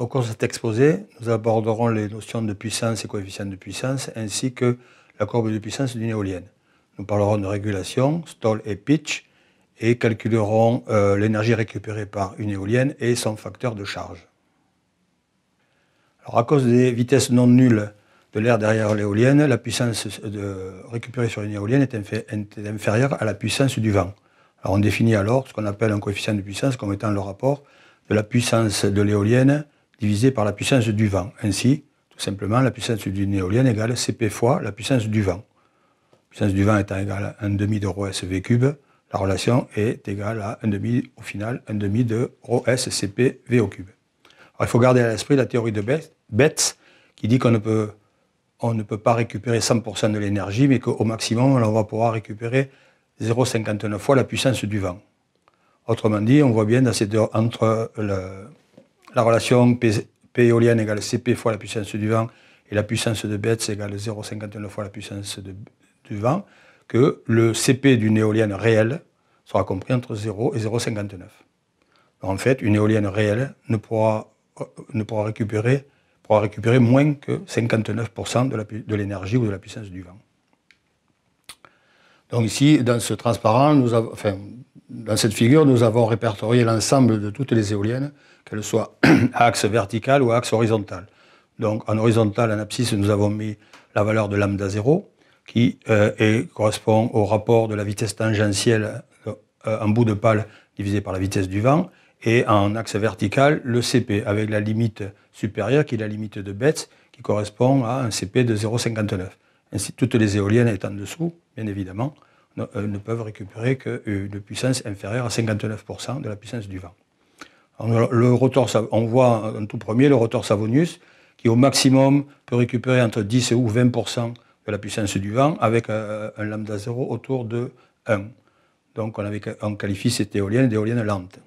Au cours de cet exposé, nous aborderons les notions de puissance et coefficient de puissance, ainsi que la courbe de puissance d'une éolienne. Nous parlerons de régulation, stall et pitch, et calculerons euh, l'énergie récupérée par une éolienne et son facteur de charge. Alors, à cause des vitesses non nulles de l'air derrière l'éolienne, la puissance récupérée sur une éolienne est, inférieure à la puissance du vent. on définit alors ce qu'on appelle un coefficient de puissance comme étant le rapport de la puissance de l'éolienne divisé par la puissance du vent. Ainsi, tout simplement, la puissance du éolienne égale CP fois la puissance du vent. La puissance du vent étant égale à 1,5 demi de rho cube, la relation est égale à 1 au final, 1 demi de rho CP au cube. il faut garder à l'esprit la théorie de Betz qui dit qu'on ne peut, on ne peut pas récupérer 100% de l'énergie, mais qu'au maximum, on va pouvoir récupérer 0,59 fois la puissance du vent. Autrement dit, on voit bien dans cette entre le, la relation P, éolienne égale CP fois la puissance du vent et la puissance de Betz égale 0,59 fois la puissance du vent, que le CP d'une éolienne réelle sera compris entre 0 et 0,59. En fait, une éolienne réelle ne pourra, euh, ne pourra, récupérer, pourra récupérer moins que 59% de l'énergie de ou de la puissance du vent. Donc ici, dans ce transparent, nous avons, dans cette figure, nous avons répertorié l'ensemble de toutes les éoliennes, qu'elles soient axe vertical ou axe horizontal. Donc en horizontal, en abscisse, nous avons mis la valeur de lambda 0, qui euh, correspond au rapport de la vitesse tangentielle euh, en bout de pâle divisé par la vitesse du vent, et en axe vertical, le CP, avec la limite supérieure, qui est la limite de Betz, qui correspond à un CP de 0,59. Ainsi, toutes les éoliennes étant en dessous, bien évidemment. Euh, ne peuvent récupérer qu'une euh, puissance inférieure à 59% de la puissance du vent. le rotor, on voit en tout premier le rotor Savonius, qui au maximum peut récupérer entre 10 ou 20% de la puissance du vent avec euh, un lambda 0 autour de 1. Donc on, on qualifie cette éolienne d'éolienne lente.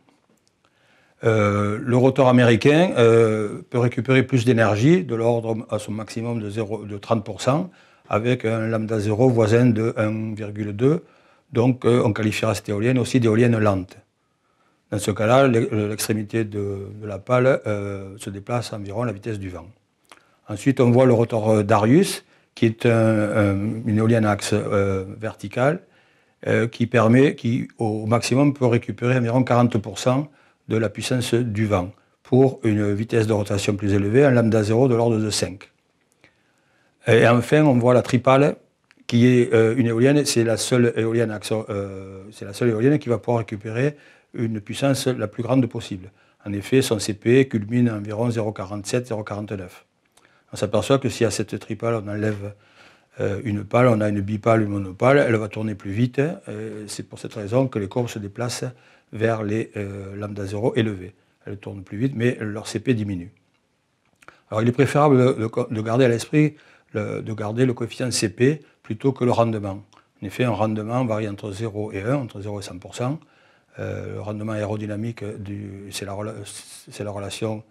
le rotor américain peut récupérer plus d'énergie, de l'ordre à son maximum de 30%, avec un lambda 0 voisin de 1,2. Donc euh, on qualifiera cette éolienne aussi d'éolienne lente. Dans ce cas-là, l'extrémité de, la pale euh, se déplace à environ la vitesse du vent. Ensuite, on voit le rotor euh, d'Arius, qui est une éolienne axe vertical, qui permet, qui au maximum peut récupérer environ 40% de la puissance du vent pour une vitesse de rotation plus élevée, un lambda 0 de l'ordre de 5. Et enfin, on voit la tripale qui est euh, une éolienne, euh, c'est la seule éolienne qui va pouvoir récupérer une puissance la plus grande possible. En effet, son CP culmine à environ 0,47, 0,49. On s'aperçoit que si à cette tripale on enlève euh, une pale, on a une bipale, une monopale, elle va tourner plus vite. C'est pour cette raison que les courbes se déplacent vers les lambda 0 élevés. Elles tournent plus vite, mais leur CP diminue. Alors il est préférable de garder à l'esprit de garder le coefficient CP plutôt que le rendement. En effet, un rendement varie entre 0 et 1, entre 0 et 100%. Euh, le rendement aérodynamique, c'est la, relation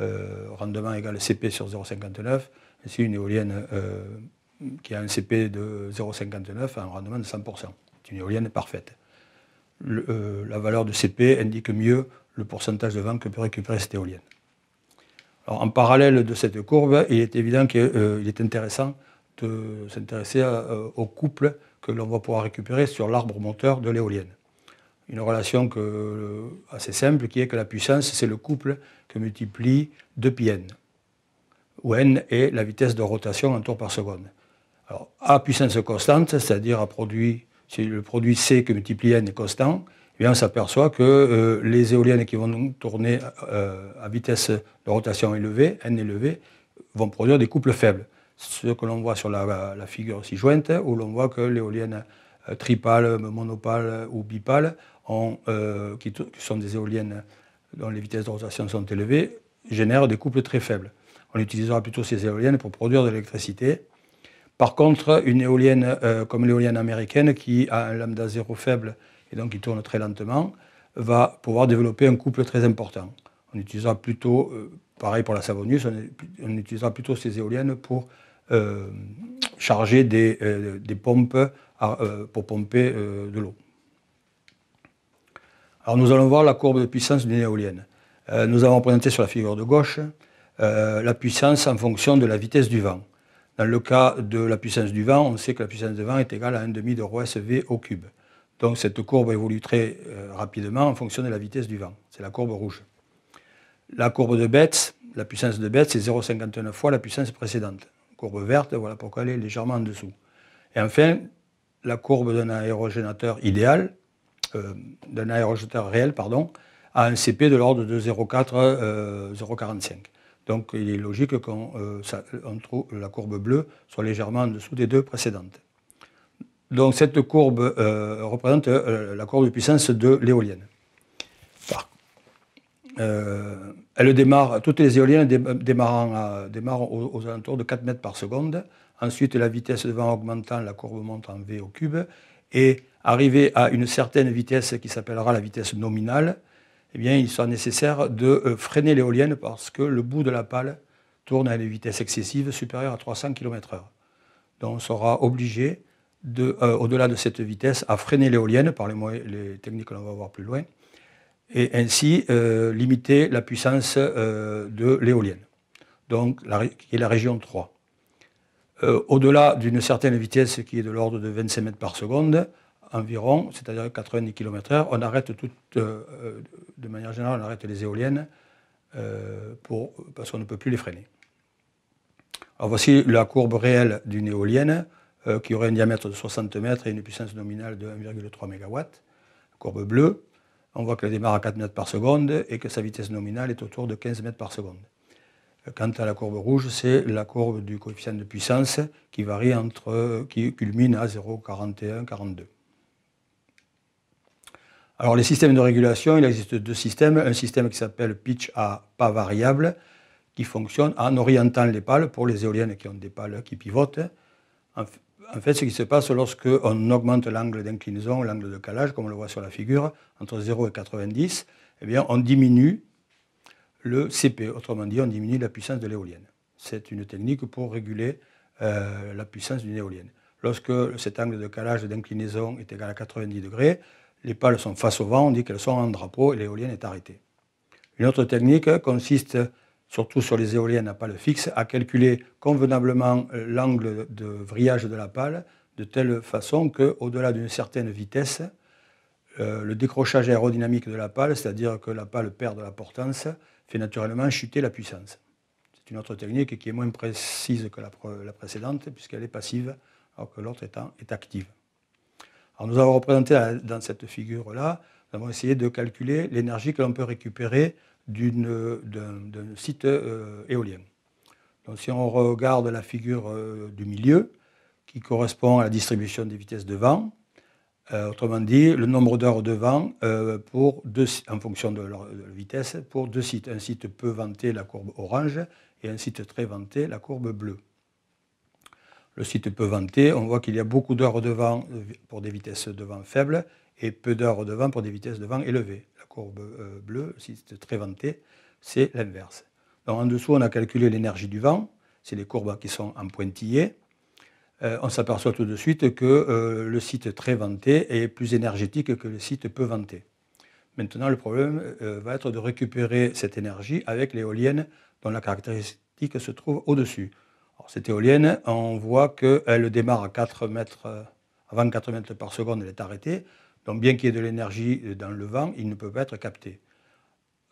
euh, rendement égale CP sur 0,59. Si une éolienne euh, qui a un CP de 0,59 a un rendement de 100%. C'est une éolienne parfaite. la valeur de CP indique mieux le pourcentage de vent que peut récupérer cette éolienne en parallèle de cette courbe, il est évident qu'il euh, est intéressant de s'intéresser euh, au couple que l'on va pouvoir récupérer sur l'arbre moteur de l'éolienne. Une relation euh, assez simple qui est que la puissance, c'est le couple que multiplie 2 πn où n est la vitesse de rotation en tour par seconde. Alors, à puissance constante, c'est-à-dire si le produit C que multiplie n est constant, eh on s'aperçoit que euh, les éoliennes qui vont tourner euh, à vitesse de rotation élevée, n élevée, vont produire des couples faibles. Ce que l'on voit sur la, figure ci jointe, où l'on voit que l'éolienne euh, tripale, monopale ou bipale, qui, sont des éoliennes dont les vitesses de rotation sont élevées, génèrent des couples très faibles. On utilisera plutôt ces éoliennes pour produire de l'électricité. Par contre, une éolienne comme l'éolienne américaine, qui a un lambda zéro faible, et donc qui tourne très lentement, va pouvoir développer un couple très important. On utilisera plutôt, euh, pareil pour la Savonius, on, utilisera plutôt ces éoliennes pour euh, charger des, euh, pompes pour pomper de l'eau. Alors nous allons voir la courbe de puissance d'une éolienne. nous avons présenté sur la figure de gauche la puissance en fonction de la vitesse du vent. Dans le cas de la puissance du vent, on sait que la puissance du vent est égale à 1,5 de rho SV au cube. Donc cette courbe évolue très euh, rapidement en fonction de la vitesse du vent. C'est la courbe rouge. La courbe de Betz, la puissance de Betz, c'est 0,59 fois la puissance précédente. Courbe verte, voilà pourquoi elle est légèrement en dessous. Et enfin, la courbe d'un aérogénateur idéal, euh, d'un aérogénateur réel, pardon, a un CP de l'ordre de 0,4, 0,45. Euh, Donc il est logique que la courbe bleue soit légèrement en dessous des deux précédentes. Donc cette courbe euh, représente euh, la courbe de puissance de l'éolienne. Euh, elle démarre, toutes les éoliennes démarrent aux, alentours de 4 mètres par seconde. Ensuite, la vitesse de vent augmentant, la courbe monte en V au cube. Et arrivé à une certaine vitesse qui s'appellera la vitesse nominale, eh bien, il sera nécessaire de freiner l'éolienne parce que le bout de la pale tourne à une vitesse excessive supérieure à 300 km/h. Donc on sera obligé euh, au-delà de cette vitesse, à freiner l'éolienne par les, les techniques que l'on va voir plus loin, et ainsi euh, limiter la puissance euh, de l'éolienne, donc qui est la région 3. au-delà d'une certaine vitesse qui est de l'ordre de 25 mètres par seconde, environ, c'est-à-dire 90 km/h, on arrête toutes de manière générale, on arrête les éoliennes parce qu'on ne peut plus les freiner. voici la courbe réelle d'une éolienne euh, qui aurait un diamètre de 60 mètres et une puissance nominale de 1,3 MW, courbe bleue. On voit que qu'elle démarre à 4 mètres par seconde et que sa vitesse nominale est autour de 15 mètres par seconde. Euh, quant à la courbe rouge, c'est la courbe du coefficient de puissance qui varie entre, qui culmine à 0,41-42. Alors les systèmes de régulation, il existe deux systèmes. Un système qui s'appelle pitch à pas variable, qui fonctionne en orientant les pales pour les éoliennes qui ont des pales qui pivotent. En fait, ce qui se passe lorsque on augmente l'angle d'inclinaison, l'angle de calage, comme on le voit sur la figure, entre 0 et 90, eh bien, on diminue le CP. Autrement dit, on diminue la puissance de l'éolienne. C'est une technique pour réguler euh, la puissance d'une éolienne. Lorsque cet angle de calage d'inclinaison est égal à 90 degrés, les pales sont face au vent, on dit qu'elles sont en drapeau et l'éolienne est arrêtée. Une autre technique consiste surtout sur les éoliennes à pale fixe, à calculer convenablement euh, l'angle de vrillage de la pale de telle façon au delà d'une certaine vitesse, euh, le décrochage aérodynamique de la pale, c'est-à-dire que la pale perd de la portance, fait naturellement chuter la puissance. C'est une autre technique qui est moins précise que la, précédente, puisqu'elle est passive, alors que l'autre est, active. nous avons représenté euh, dans cette figure-là, nous avons essayé de calculer l'énergie que l'on peut récupérer d'un site euh, éolien. Donc si on regarde la figure euh, du milieu, qui correspond à la distribution des vitesses de vent, euh, autrement dit, le nombre d'heures de vent en fonction de la vitesse pour deux sites. Un site peu vanté, la courbe orange et un site très vanté la courbe bleue. Le site peu vanté, on voit qu'il y a beaucoup d'heures de vent pour des vitesses de vent faibles et peu d'heures de vent pour des vitesses de vent élevées. La courbe euh, bleue, si c'est très vanté, c'est l'inverse. en dessous, on a calculé l'énergie du vent, c'est les courbes qui sont en pointillés. Euh, on s'aperçoit tout de suite que euh, le site très vanté est plus énergétique que le site peu venté. Maintenant, le problème va être de récupérer cette énergie avec l'éolienne dont la caractéristique se trouve au-dessus. Cette éolienne, on voit qu'elle démarre à 4 avant 4 mètres par seconde, elle est arrêtée. Donc bien qu'il y ait de l'énergie euh, dans le vent, il ne peut pas être capté.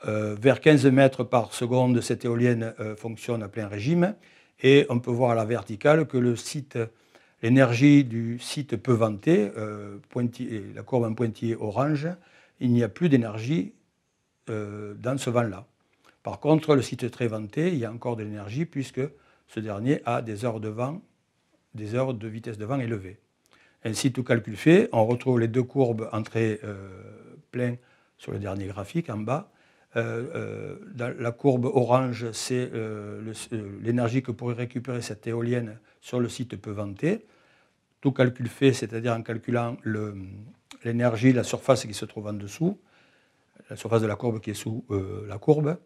Euh, vers 15 mètres par seconde, cette éolienne euh, fonctionne à plein régime et on peut voir à la verticale que le site, l'énergie du site peut vanter, la courbe en pointillé orange, il n'y a plus d'énergie dans ce vent-là. Par contre, le site très vanté, il y a encore de l'énergie puisque ce dernier a des heures de vent, des heures de vitesse de vent élevées. Ainsi, tout calcul fait, on retrouve les deux courbes entrées euh, plein sur le dernier graphique en bas. Euh, euh, la courbe orange, c'est euh, l'énergie que pourrait récupérer cette éolienne sur le site peu Tout calcul fait, c'est-à-dire en calculant l'énergie, la surface qui se trouve en dessous, la surface de la courbe qui est sous la courbe,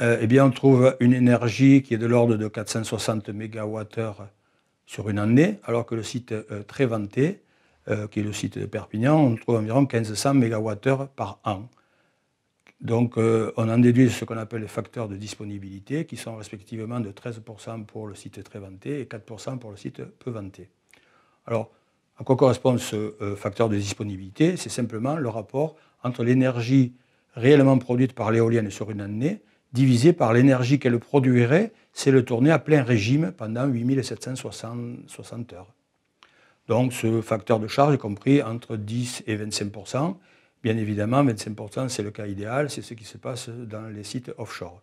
eh bien, on trouve une énergie qui est de l'ordre de 460 MWh sur une année, alors que le site euh, très vanté, euh, qui est le site de Perpignan, on trouve environ 1500 MWh par an. Donc euh, on en déduit ce qu'on appelle les facteurs de disponibilité, qui sont respectivement de 13% pour le site très vanté et 4% pour le site peu vanté. Alors, à quoi correspond ce facteur de disponibilité C'est simplement le rapport entre l'énergie réellement produite par l'éolienne sur une année divisé par l'énergie qu'elle produirait, c'est le tourner à plein régime pendant 8760 heures. Donc ce facteur de charge est compris entre 10 et 25 Bien évidemment, 25 c'est le cas idéal, c'est ce qui se passe dans les sites offshore.